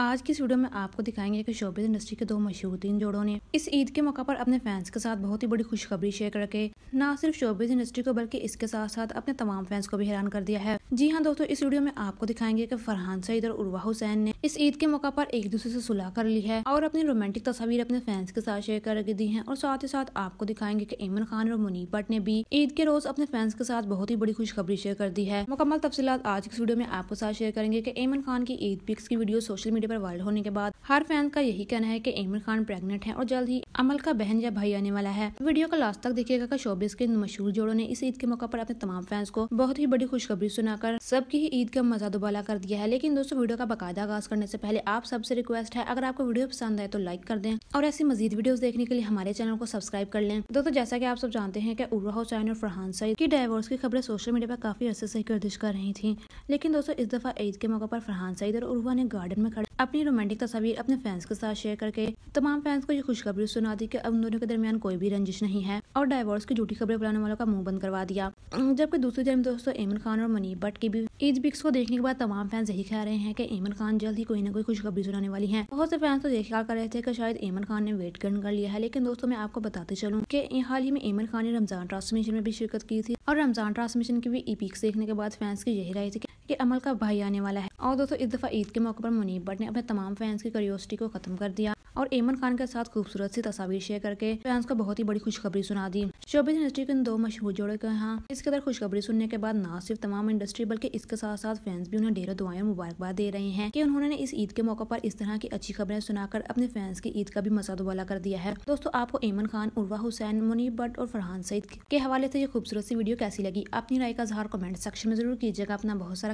आज की इस वीडियो में आपको दिखाएंगे कि शोबिज इंडस्ट्री के दो मशहूर तीन जोड़ों ने इस ईद के मौका पर अपने फैंस के साथ बहुत ही बड़ी खुशखबरी शेयर करके न सिर्फ शोबिज इंडस्ट्री को बल्कि इसके साथ साथ अपने तमाम फैंस को भी हैरान कर दिया है जी हाँ दोस्तों इस वीडियो में आपको दिखाएंगे कि फरहान सईद और उर्वा हुसैन ने इस ईद के मौका पर एक दूसरे से सुलह कर ली है और अपनी रोमांटिक तस्वीर अपने फैंस के साथ शेयर कर दी है और साथ ही साथ आपको दिखाएंगे की इमरान खान और मुनीब भट्ट ने भी ईद के रोज अपने फैंस के साथ बहुत ही बड़ी खुशखबरी शेयर कर दी है मुकम्मल तफसी आज इस वीडियो में आपके साथ शेयर करेंगे की इमरान खान की ईद पिक्स की वीडियो सोशल मीडिया पर वायरल होने के बाद हर फैन का यही कहना है की इमरान खान प्रेगनेंट है और जल्द ही अमल का बहन या भाई आने वाला है वीडियो का लास्ट तक देखिएगा शोबिस के मशहूर जोड़ों ने इस ईद के मौका पर अपने तमाम फैंस को बहुत ही बड़ी खुशखबरी सुना बनाकर सबकी ही ईद का मजा दुबला कर दिया है लेकिन दोस्तों वीडियो का बाकायदा आगाज करने से पहले आप सबसे रिक्वेस्ट है अगर आपको वीडियो पसंद आए तो लाइक कर दें और ऐसी मजीद वीडियोस देखने के लिए हमारे चैनल को सब्सक्राइब कर लें दोस्तों जैसा कि आप सब जानते हैं कि उर्वा हुसैन और फरहान सईद की डायवर्स की खबरें सोशल मीडिया पर काफी अरसे से गर्दिश कर रही थी लेकिन दोस्तों इस दफा ईद के मौके पर फरहान सईद और उर्वा ने गार्डन में खड़े अपनी रोमांटिक तस्वीर अपने फैंस के साथ शेयर करके तमाम फैंस को ये खुशखबरी सुना दी कि अब दोनों के दरमियान कोई भी रंजिश नहीं है और डायवर्स की झूठी खबरें बुलाने वालों का मुंह बंद करवा दिया जबकि दूसरी तरफ दोस्तों इमन खान और मनी बट की भी ईद पिक्स को देखने के बाद तमाम फैंस यही कह रहे हैं कि इमरान खान जल्द ही कोई ना कोई खुशखबरी सुनाने वाली है बहुत से फैंस तो ये ख्याल कर रहे थे कि शायद इमरान खान ने वेट कर लिया है लेकिन दोस्तों मैं आपको बताते चलूँ की हाल ही में इमरान खान ने रमजान ट्रांसमिशन में भी शिरकत की थी और रमजान ट्रांसमिशन की भी ई e पिक्स देखने के बाद फैंस की यही राय थी कि अमल का भाई आने वाला है और दोस्तों इस दफ़ा ईद के मौके पर मुनीब भट्ट ने अपने तमाम फैंस की क्यूरियोसिटी को खत्म कर दिया और एमन खान के साथ खूबसूरत सी तस्वीर शेयर करके फैंस को बहुत ही बड़ी खुशखबरी सुना दी शोबिस इंडस्ट्री के इन दो मशहूर जोड़े के यहाँ इसके अंदर खुशखबरी सुनने के बाद न सिर्फ तमाम इंडस्ट्री बल्कि इसके साथ साथ फैंस भी उन्हें ढेरों दुआएं और मुबारकबाद दे रहे हैं कि उन्होंने इस ईद के मौके पर इस तरह की अच्छी खबरें सुनाकर अपने फैंस की ईद का भी मजा दुबला कर दिया है दोस्तों आपको एमन खान उर्वा हुसैन मुनीब भट्ट और फरहान सईद के हवाले से ये खूबसूरत सी वीडियो कैसी लगी अपनी राय का जहार कमेंट सेक्शन में जरूर कीजिएगा अपना बहुत सारा